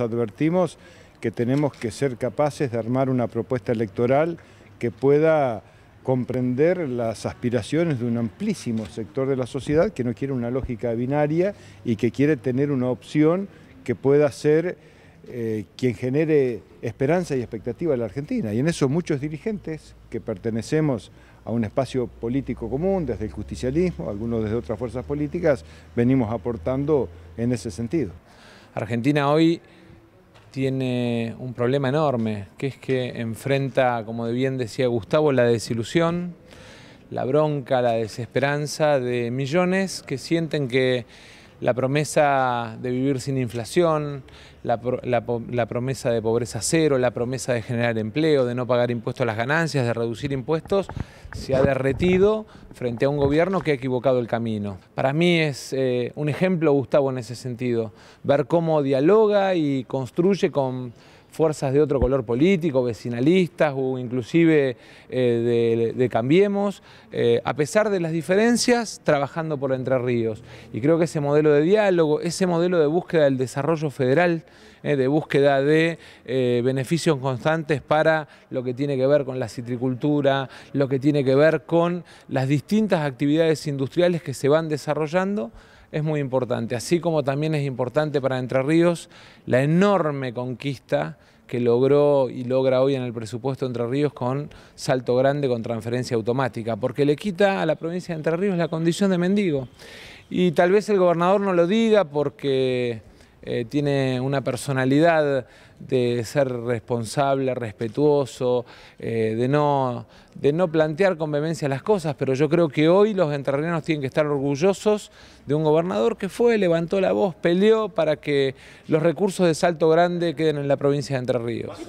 advertimos que tenemos que ser capaces de armar una propuesta electoral que pueda comprender las aspiraciones de un amplísimo sector de la sociedad que no quiere una lógica binaria y que quiere tener una opción que pueda ser eh, quien genere esperanza y expectativa en la Argentina. Y en eso muchos dirigentes que pertenecemos a un espacio político común, desde el justicialismo, algunos desde otras fuerzas políticas, venimos aportando en ese sentido. Argentina hoy tiene un problema enorme, que es que enfrenta, como bien decía Gustavo, la desilusión, la bronca, la desesperanza de millones que sienten que la promesa de vivir sin inflación, la, promesa de pobreza cero, la promesa de generar empleo, de no pagar impuestos a las ganancias, de reducir impuestos, se ha derretido frente a un gobierno que ha equivocado el camino. Para mí es eh, un ejemplo, Gustavo, en ese sentido, ver cómo dialoga y construye con fuerzas de otro color político, vecinalistas o inclusive eh, de, Cambiemos, eh, a pesar de las diferencias, trabajando por Entre Ríos. Y creo que ese modelo de diálogo, ese modelo de búsqueda del desarrollo federal, eh, de búsqueda de beneficios constantes para lo que tiene que ver con la citricultura, lo que tiene que ver con las distintas actividades industriales que se van desarrollando, es muy importante, así como también es importante para Entre Ríos la enorme conquista que logró y logra hoy en el presupuesto Entre Ríos con salto grande con transferencia automática, porque le quita a la provincia de Entre Ríos la condición de mendigo. Y tal vez el gobernador no lo diga porque eh, tiene una personalidad de ser responsable, respetuoso, eh, de, no, plantear con vehemencia las cosas, pero yo creo que hoy los entrerrianos tienen que estar orgullosos de un gobernador que fue, levantó la voz, peleó para que los recursos de Salto Grande queden en la provincia de Entre Ríos.